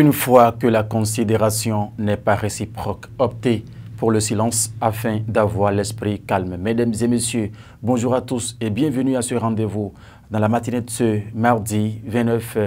Une fois que la considération n'est pas réciproque, optez pour le silence afin d'avoir l'esprit calme. Mesdames et messieurs, bonjour à tous et bienvenue à ce rendez-vous dans la matinée de ce mardi 29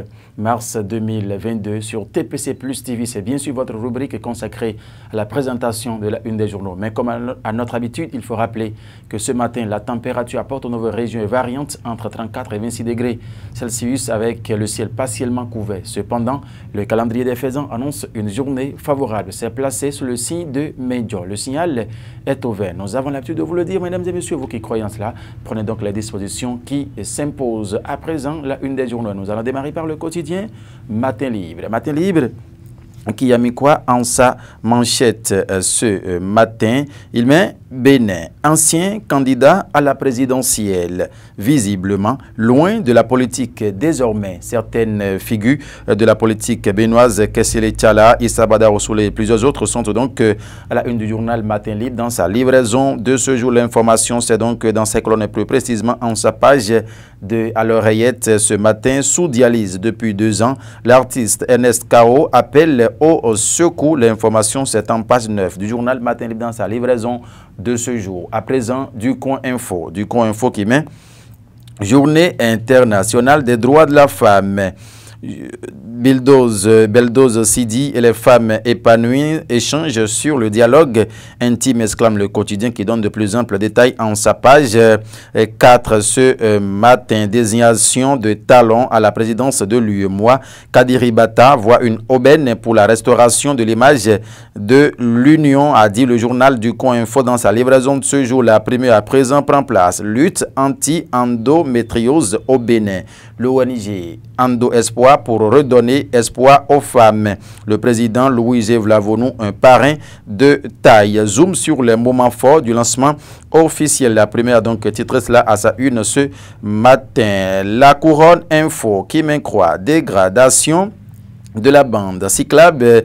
mars 2022 sur TPC Plus TV. C'est bien sûr votre rubrique consacrée à la présentation de la une des journaux. Mais comme à notre habitude, il faut rappeler que ce matin, la température apporte aux nouvelles régions est entre 34 et 26 degrés Celsius avec le ciel partiellement couvert. Cependant, le calendrier des faisans annonce une journée favorable. C'est placé sur le signe de Major. Le signal est au vert. Nous avons l'habitude de vous le dire, mesdames et messieurs, vous qui croyez en cela, prenez donc les dispositions qui s'imposent. À présent, la une des journaux. Nous allons démarrer par le quotidien Matin Libre. Matin Libre qui a mis quoi en sa manchette euh, ce euh, matin Il met Bénin, ancien candidat à la présidentielle, visiblement loin de la politique désormais. Certaines figures de la politique bénoise, Kessele Tchala, Isabada Rossoulé et plusieurs autres sont donc euh, à la une du journal Matin Libre dans sa livraison de ce jour. L'information, c'est donc dans ses colonne, plus précisément en sa page de à l'oreillette ce matin. Sous dialyse depuis deux ans, l'artiste Ernest Caro appelle au secours. L'information, c'est en page 9 du journal Matin Libre dans sa livraison de ce jour. À présent, du coin info, du coin info qui met Journée internationale des droits de la femme. Bildos, Beldoz aussi et les femmes épanouies échangent sur le dialogue intime, exclame le quotidien qui donne de plus amples détails en sa page 4 euh, ce euh, matin. Désignation de talent à la présidence de l'UEMOA. Kadiri Bata voit une aubaine pour la restauration de l'image de l'Union, a dit le journal du coin info dans sa livraison de ce jour. La première à présent prend place. Lutte anti-endométriose au Bénin. L'ONG Endo Espoir pour redonner espoir aux femmes. Le président Louis Lavonou, un parrain de taille. Zoom sur les moments forts du lancement officiel. La première donc titre cela à sa une ce matin. La couronne info qui m'incroît. Dégradation de la bande cyclable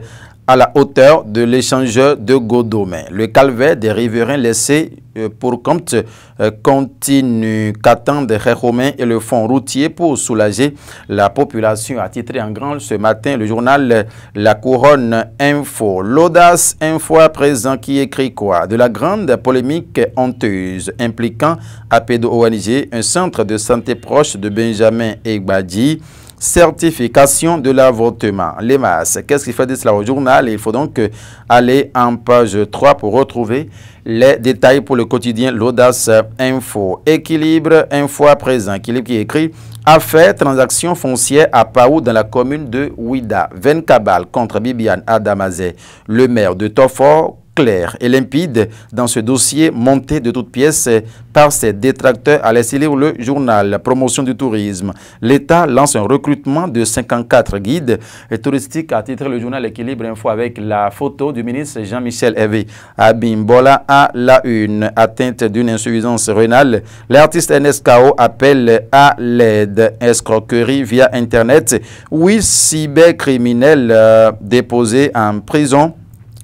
à la hauteur de l'échangeur de Godomain. Le calvaire des riverains laissé euh, pour compte euh, continue qu'attendent les Romains et le fonds routier pour soulager la population. A titré en grand ce matin le journal La Couronne Info. L'audace Info à présent qui écrit quoi De la grande polémique honteuse impliquant Apedo ong un centre de santé proche de Benjamin Egbadi certification de l'avortement. Les masses, qu'est-ce qu'il fait de cela au journal Il faut donc euh, aller en page 3 pour retrouver les détails pour le quotidien L'Audace Info. Équilibre Info à présent, équilibre qui écrit Affaire transaction foncière à Paou dans la commune de Ouida. Venkabal contre Bibiane Adamazé, le maire de Tofor Clair, et limpide dans ce dossier monté de toutes pièces par ses détracteurs à laisser lire le journal Promotion du tourisme. L'État lance un recrutement de 54 guides touristiques à titre le journal Équilibre Info avec la photo du ministre Jean-Michel Hervé. Abimbola à la une, atteinte d'une insuffisance rénale, l'artiste NSKO appelle à l'aide. Escroquerie via Internet. Oui, cybercriminel euh, déposé en prison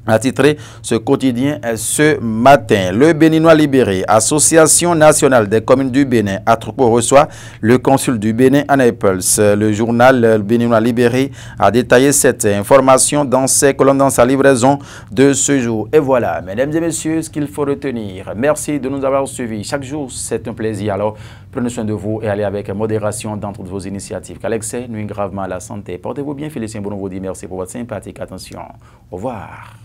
Attitré ce quotidien ce matin, le Béninois libéré, Association nationale des communes du Bénin, à Troupeau reçoit le consul du Bénin à Naples. Le journal Béninois libéré a détaillé cette information dans ses colonnes dans sa livraison de ce jour. Et voilà, mesdames et messieurs, ce qu'il faut retenir. Merci de nous avoir suivis. Chaque jour, c'est un plaisir. Alors, prenez soin de vous et allez avec modération dans toutes vos initiatives. Car nuit gravement à la santé. Portez-vous bien, Félicien Bono vous dit merci pour votre sympathique attention. Au revoir.